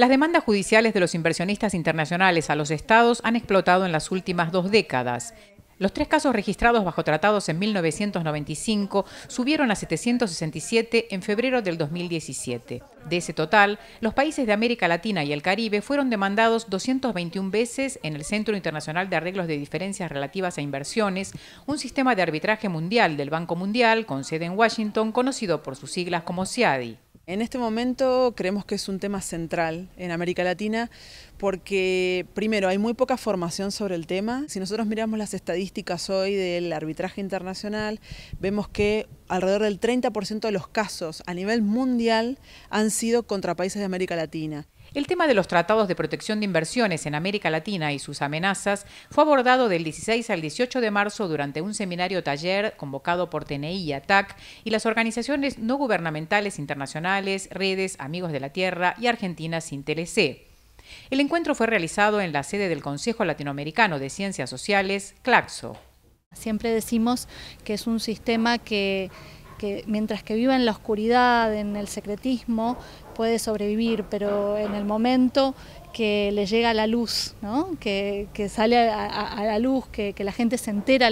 Las demandas judiciales de los inversionistas internacionales a los estados han explotado en las últimas dos décadas. Los tres casos registrados bajo tratados en 1995 subieron a 767 en febrero del 2017. De ese total, los países de América Latina y el Caribe fueron demandados 221 veces en el Centro Internacional de Arreglos de Diferencias Relativas a e Inversiones, un sistema de arbitraje mundial del Banco Mundial con sede en Washington conocido por sus siglas como CIADI. En este momento creemos que es un tema central en América Latina porque, primero, hay muy poca formación sobre el tema. Si nosotros miramos las estadísticas hoy del arbitraje internacional, vemos que alrededor del 30% de los casos a nivel mundial han sido contra países de América Latina. El tema de los tratados de protección de inversiones en América Latina y sus amenazas fue abordado del 16 al 18 de marzo durante un seminario taller convocado por TNI y ATAC y las organizaciones no gubernamentales internacionales, redes, Amigos de la Tierra y Argentina sin TLC. El encuentro fue realizado en la sede del Consejo Latinoamericano de Ciencias Sociales, CLACSO. Siempre decimos que es un sistema que que mientras que viva en la oscuridad, en el secretismo, puede sobrevivir, pero en el momento que le llega la luz, ¿no? que, sale a, la luz, que, la gente se entera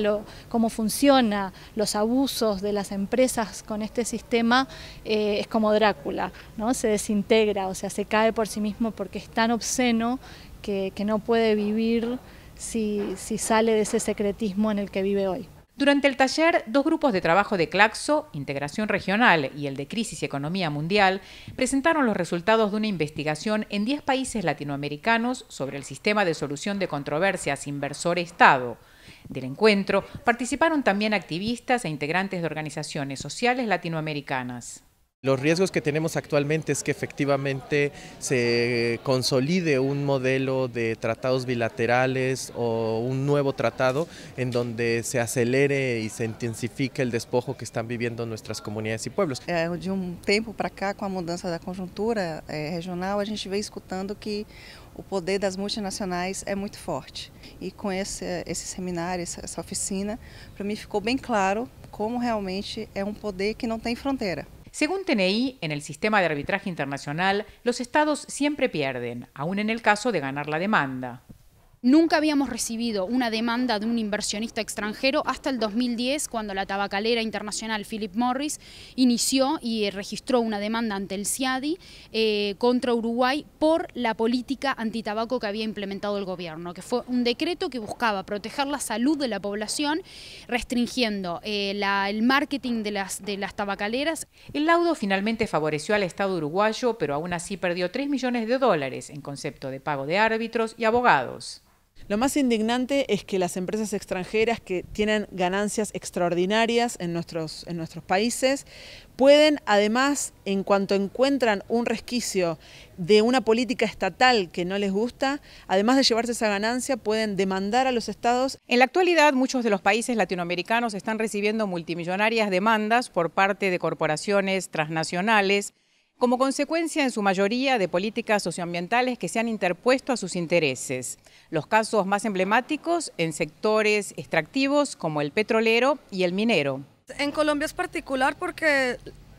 cómo funciona, los abusos de las empresas con este sistema, eh, es como Drácula, ¿no? se desintegra, o sea, se cae por sí mismo porque es tan obsceno que, no puede vivir si sale de ese secretismo en el que vive hoy. Durante el taller, dos grupos de trabajo de CLACSO, Integración Regional y el de Crisis y Economía Mundial, presentaron los resultados de una investigación en 10 países latinoamericanos sobre el sistema de solución de controversias inversor-Estado. Del encuentro participaron también activistas e integrantes de organizaciones sociales latinoamericanas. Los riesgos que tenemos actualmente es que efectivamente se consolide un modelo de tratados bilaterales o un nuevo tratado en donde se acelere y se intensifique el despojo que están viviendo nuestras comunidades y pueblos. É, de un tiempo para acá, con la mudanza de la conjuntura é, regional, a gente vem escutando que o poder das multinacionais é muito forte. E com esse, seminário, essa oficina, para mim ficou bem claro como realmente é um poder que não tem fronteira. Según TNI, en el sistema de arbitraje internacional, los estados siempre pierden, aun en el caso de ganar la demanda. Nunca habíamos recibido una demanda de un inversionista extranjero hasta el 2010, cuando la tabacalera internacional Philip Morris inició y eh, registró una demanda ante el CIADI eh, contra Uruguay por la política antitabaco que había implementado el gobierno, que fue un decreto que buscaba proteger la salud de la población, restringiendo eh, el marketing de las, de las tabacaleras. El laudo finalmente favoreció al Estado uruguayo, pero aún así perdió 3 millones de dólares en concepto de pago de árbitros y abogados. Lo más indignante es que las empresas extranjeras que tienen ganancias extraordinarias en nuestros, países pueden además, en cuanto encuentran un resquicio de una política estatal que no les gusta, además de llevarse esa ganancia, pueden demandar a los estados. En la actualidad, muchos de los países latinoamericanos están recibiendo multimillonarias demandas por parte de corporaciones transnacionales como consecuencia en su mayoría de políticas socioambientales que se han interpuesto a sus intereses. Los casos más emblemáticos en sectores extractivos como el petrolero y el minero. En Colombia es particular porque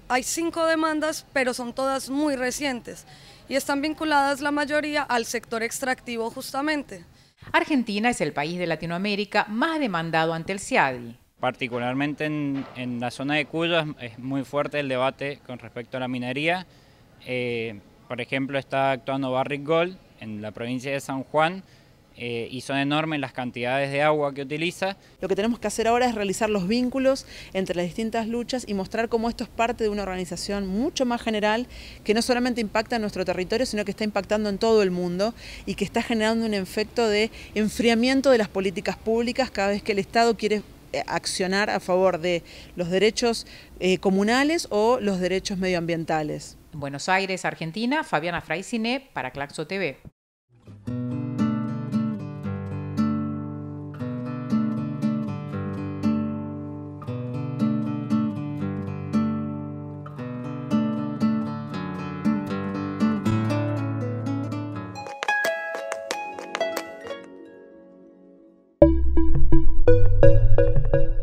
hay cinco demandas, pero son todas muy recientes y están vinculadas la mayoría al sector extractivo justamente. Argentina es el país de Latinoamérica más demandado ante el CIADI particularmente en, la zona de Cuyo es, muy fuerte el debate con respecto a la minería. Eh, por ejemplo, está actuando Barrick Gold en la provincia de San Juan, eh, y son enormes las cantidades de agua que utiliza. Lo que tenemos que hacer ahora es realizar los vínculos entre las distintas luchas y mostrar cómo esto es parte de una organización mucho más general que no solamente impacta en nuestro territorio, sino que está impactando en todo el mundo y que está generando un efecto de enfriamiento de las políticas públicas cada vez que el Estado quiere eh, accionar a favor de los derechos eh, comunales o los derechos medioambientales. Buenos Aires, Argentina, Fabiana Fraisine para Claxo TV. Thank you.